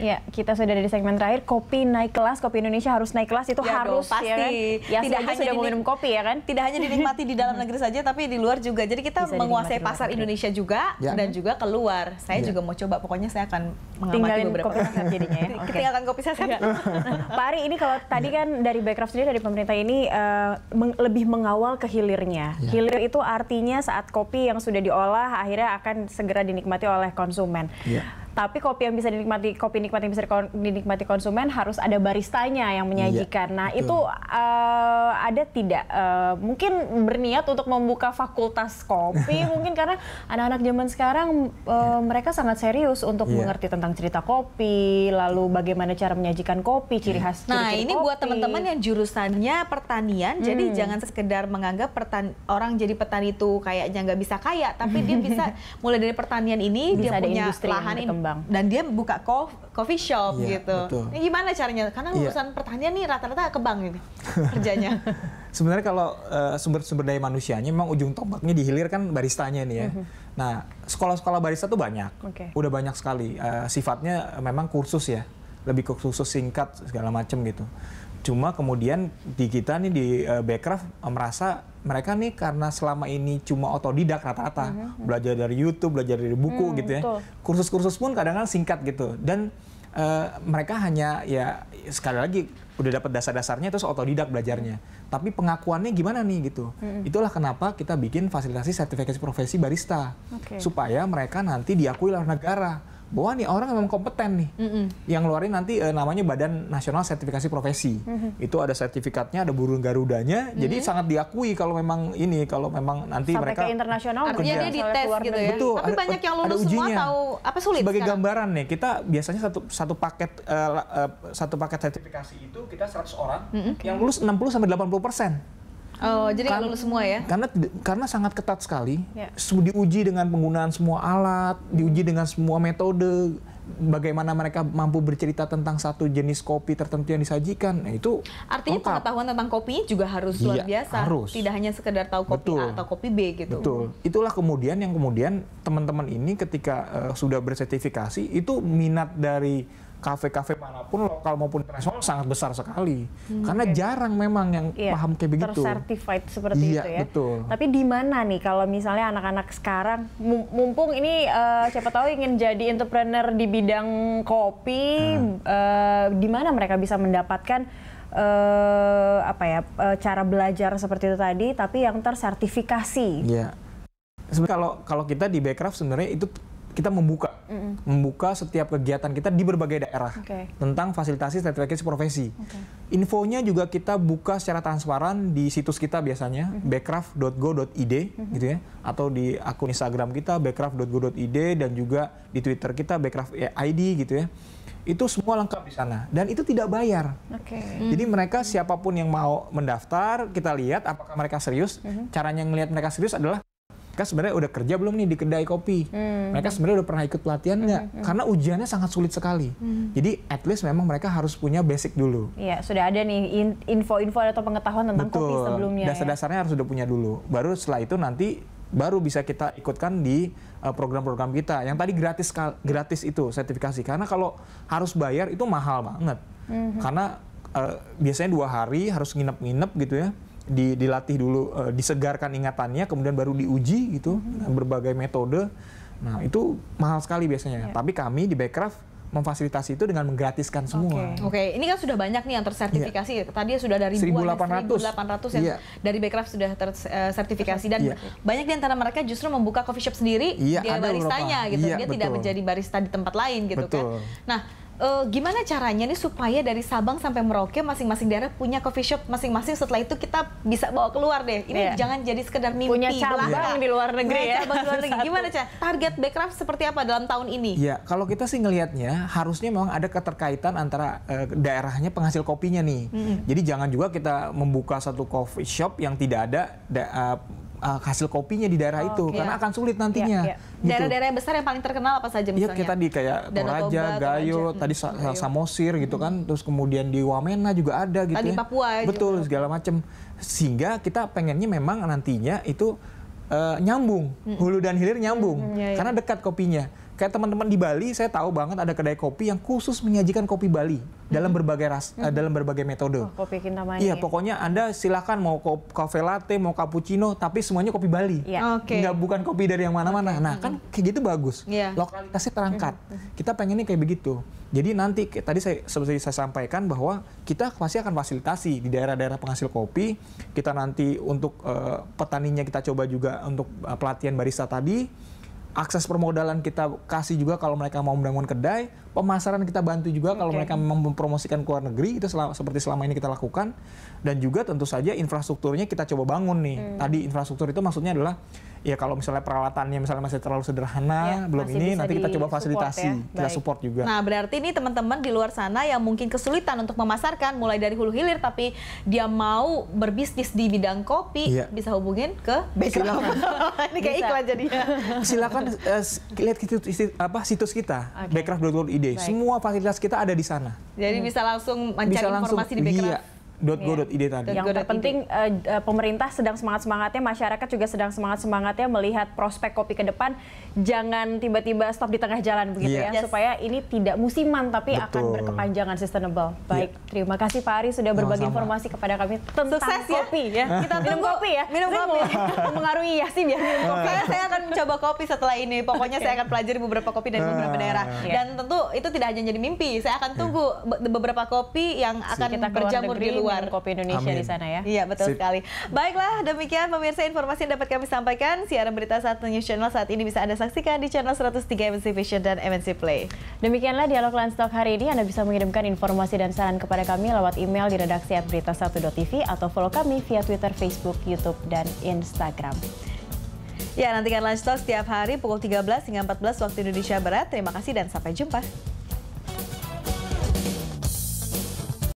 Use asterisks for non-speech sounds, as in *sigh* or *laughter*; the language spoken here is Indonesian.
Ya, kita sudah ada di segmen terakhir. Kopi naik kelas, kopi Indonesia harus naik kelas itu ya harus dong, ya pasti. Ya, kan? ya tidak hanya sudah minum kopi ya kan? Tidak hanya dinikmati di dalam negeri saja, tapi di luar juga. Jadi kita Bisa menguasai pasar negeri. Indonesia juga ya. dan juga keluar. Saya ya. juga mau coba. Pokoknya saya akan mengamati Tinggalin beberapa kopi saset jadinya ya. *laughs* Okay. Ketinggalan kopi saset. Ya. Iya. *laughs* Pak Ari, ini kalau tadi iya. kan dari Background sendiri dari pemerintah ini uh, meng lebih mengawal ke hilirnya. Ya. Hilir itu artinya saat kopi yang sudah diolah akhirnya akan segera dinikmati oleh konsumen. Ya. Tapi kopi yang bisa dinikmati kopi nikmat yang bisa dinikmati konsumen harus ada baristanya yang iya, menyajikan. Iya, nah betul. itu uh, ada tidak uh, mungkin berniat untuk membuka fakultas kopi *laughs* mungkin karena anak-anak zaman sekarang uh, mereka sangat serius untuk iya. mengerti tentang cerita kopi, lalu bagaimana cara menyajikan kopi, ciri iya. khas. Ciri -ciri nah ini kopi. buat teman-teman yang jurusannya pertanian, hmm. jadi jangan sekedar menganggap orang jadi petani itu kayaknya nggak bisa kaya, tapi dia *laughs* bisa mulai dari pertanian ini bisa dia punya lahan. Yang berkembang. Dan dia buka co coffee shop iya, gitu. Betul. Ini gimana caranya? Karena iya. urusan pertanyaan pertanian nih rata-rata ke bank ini kerjanya. *laughs* Sebenarnya kalau eh, sumber sumber uh, daya manusianya memang ujung tombaknya di hilir kan baristanya nih ya. Mm -hmm. Nah, sekolah-sekolah barista tuh banyak. Okay. Udah banyak sekali. Uh, sifatnya memang kursus ya. Lebih ke kursus singkat segala macam gitu. Cuma kemudian di kita nih di uh, Backcraft eh, merasa mereka nih karena selama ini cuma otodidak rata-rata, mm -hmm. belajar dari YouTube, belajar dari buku mm, gitu ya. Kursus-kursus pun kadang-kadang singkat gitu dan uh, mereka hanya ya sekali lagi udah dapat dasar-dasarnya terus otodidak belajarnya. Tapi pengakuannya gimana nih gitu. Mm-hmm. Itulah kenapa kita bikin fasilitasi sertifikasi profesi barista. Okay. Supaya mereka nanti diakui oleh negara bahwa nih orang memang kompeten nih. Mm -hmm. Yang ngeluarin nanti eh, namanya Badan Nasional Sertifikasi Profesi. Mm -hmm. Itu ada sertifikatnya, ada burung garudanya. Mm -hmm. Jadi mm-hmm. sangat diakui kalau memang ini kalau memang nanti Sampai mereka ke internasional artinya ya. dia dites gitu ya. Betul, Tapi ada, banyak yang lulus semua tahu apa sulit Sebagai sekarang? gambaran nih, kita biasanya satu satu paket uh, uh, satu paket sertifikasi itu kita 100 orang, mm -hmm. yang lulus 60 sampai 80 persen. Oh, jadi kalau lulus semua ya? Karena karena sangat ketat sekali. Yeah. Diuji dengan penggunaan semua alat, diuji dengan semua metode, bagaimana mereka mampu bercerita tentang satu jenis kopi tertentu yang disajikan. Nah, itu artinya lengkap. pengetahuan tentang kopinya juga harus iya, luar iya, biasa. Harus. Tidak hanya sekedar tahu kopi Betul. A atau kopi B gitu. Betul. Itulah kemudian yang kemudian teman-teman ini ketika uh, sudah bersertifikasi itu minat dari kafe-kafe manapun lokal maupun internasional sangat besar sekali hmm, karena okay. jarang memang yang yeah. paham kayak begitu Tersertifikat seperti yeah, itu ya betul. tapi di mana nih kalau misalnya anak-anak sekarang mumpung ini uh, siapa tahu ingin jadi entrepreneur di bidang kopi hmm. uh, di mana mereka bisa mendapatkan uh, apa ya uh, cara belajar seperti itu tadi tapi yang tersertifikasi yeah. sebenarnya kalau kalau kita di Backcraft sebenarnya itu kita membuka mm membuka setiap kegiatan kita di berbagai daerah okay. tentang fasilitasi sertifikasi profesi. Okay. Infonya juga kita buka secara transparan di situs kita biasanya mm-hmm. backcraft.go.id mm-hmm. gitu ya atau di akun Instagram kita backcraft.go.id dan juga di Twitter kita backcraft_id ya, gitu ya. Itu semua lengkap di sana dan itu tidak bayar. Okay. Mm-hmm. Jadi mereka siapapun yang mau mendaftar, kita lihat apakah mereka serius. Mm-hmm. Caranya melihat mereka serius adalah mereka sebenarnya udah kerja belum nih di kedai kopi. Hmm. Mereka sebenarnya udah pernah ikut pelatihan hmm, nggak? Hmm. Karena ujiannya sangat sulit sekali. Hmm. Jadi at least memang mereka harus punya basic dulu. Iya, sudah ada nih info-info atau pengetahuan tentang Betul. kopi sebelumnya. Ya. Dasar-dasarnya ya? harus sudah punya dulu. Baru setelah itu nanti baru bisa kita ikutkan di eh, program-program kita. Yang tadi gratis gratis itu sertifikasi. Karena kalau harus bayar itu mahal banget. -hmm. Karena uh, biasanya dua hari harus nginep-nginep gitu ya di, dilatih dulu uh, disegarkan ingatannya kemudian baru diuji gitu hmm. dengan berbagai metode nah itu mahal sekali biasanya yeah. tapi kami di Backcraft memfasilitasi itu dengan menggratiskan semua. Oke, okay. okay. ini kan sudah banyak nih yang tersertifikasi. Yeah. Tadi sudah dari 1.800 1.800 yang yeah. dari Backcraft sudah tersertifikasi eh, dan yeah. banyak di antara mereka justru membuka coffee shop sendiri yeah, iya, gitu. iya, dia baristanya gitu. Yeah, dia betul. tidak menjadi barista di tempat lain gitu kan. betul. kan. Nah, uh, gimana caranya nih supaya dari Sabang sampai Merauke masing-masing daerah punya coffee shop masing-masing setelah itu kita bisa bawa keluar deh. Ini yeah. jangan jadi sekedar mimpi punya cabang belaka. di luar negeri ya. Cabang luar negeri. *laughs* Gimana cah target Backcraft seperti apa dalam tahun ini? Ya, kalau kita sih ngelihatnya harusnya memang ada keterkaitan antara uh, daerahnya penghasil kopinya nih. Mm -hmm. Jadi jangan juga kita membuka satu coffee shop yang tidak ada da uh, uh, hasil kopinya di daerah oh, itu iya. karena akan sulit iya, nantinya. daerah iya. Gitu. Daerah-daerah yang besar yang paling terkenal apa saja iya, misalnya? Iya, kita di kayak Toraja, Gayo, hmm, tadi Sa Gayo. Samosir gitu kan, hmm. terus kemudian di Wamena juga ada gitu. Tadi ya. Papua ya. Betul, juga. segala macam. Sehingga kita pengennya memang nantinya itu uh, nyambung, hmm. hulu dan hilir nyambung -hmm, iya, iya. karena dekat kopinya kayak teman-teman di Bali saya tahu banget ada kedai kopi yang khusus menyajikan kopi Bali dalam berbagai ras eh, hmm. dalam berbagai metode. Oh, kopi kintamani. Iya, pokoknya Anda silakan mau kafe latte, mau cappuccino, tapi semuanya kopi Bali. Yeah. Okay. Nggak bukan kopi dari yang mana-mana. Okay. Nah, kan hmm. kayak gitu bagus. Yeah. Lokalitasnya terangkat. Hmm, hmm. Kita pengennya kayak begitu. Jadi nanti tadi saya seperti saya sampaikan bahwa kita pasti akan fasilitasi di daerah-daerah penghasil kopi. Kita nanti untuk uh, petaninya kita coba juga untuk uh, pelatihan barista tadi akses permodalan kita kasih juga kalau mereka mau membangun kedai, pemasaran kita bantu juga okay. kalau mereka mempromosikan ke luar negeri itu selama, seperti selama ini kita lakukan dan juga tentu saja infrastrukturnya kita coba bangun nih. Hmm. Tadi infrastruktur itu maksudnya adalah ya kalau misalnya peralatannya misalnya masih terlalu sederhana, ya, belum ini nanti kita coba ya. fasilitasi, ya. kita Baik. support juga. Nah, berarti ini teman-teman di luar sana yang mungkin kesulitan untuk memasarkan mulai dari hulu hilir tapi dia mau berbisnis di bidang kopi, ya. bisa hubungin ke background. *laughs* ini kayak iklan jadinya. Silakan uh, lihat situs, apa situs kita, okay. backcraft.id. Semua fasilitas kita ada di sana. Jadi hmm. bisa langsung mencari bisa langsung, informasi di backcraft. Iya dot iya. ide tadi. Yang go. terpenting uh, pemerintah sedang semangat-semangatnya, masyarakat juga sedang semangat-semangatnya melihat prospek kopi ke depan. Jangan tiba-tiba stop di tengah jalan begitu yeah. ya, yes. supaya ini tidak musiman tapi Betul. akan berkepanjangan sustainable. Iya. Baik, yeah. terima kasih Pak Ari sudah berbagi sama informasi kepada kami tentang Sukses, ya. kopi ya. ya. *laughs* Kita minum kopi ya. Minum kopi. *laughs* Mengaruhi ya sih biar minum kopi. saya akan mencoba kopi setelah ini. Pokoknya okay. saya akan pelajari beberapa kopi dari beberapa ah. daerah. Yeah. Dan tentu itu tidak hanya jadi mimpi. Saya akan tunggu yeah. Iya. beberapa kopi yang akan berjamur di luar luar. kopi Indonesia Amin. di sana ya. Iya, betul Sip. sekali. Baiklah, demikian pemirsa informasi yang dapat kami sampaikan. Siaran berita satu News Channel saat ini bisa Anda saksikan di channel 103 MNC Vision dan MNC Play. Demikianlah dialog Landstock hari ini. Anda bisa mengirimkan informasi dan saran kepada kami lewat email di redaksi berita tv atau follow kami via Twitter, Facebook, YouTube, dan Instagram. Ya, nantikan Lunch Talk setiap hari pukul 13 hingga 14 waktu Indonesia Barat. Terima kasih dan sampai jumpa.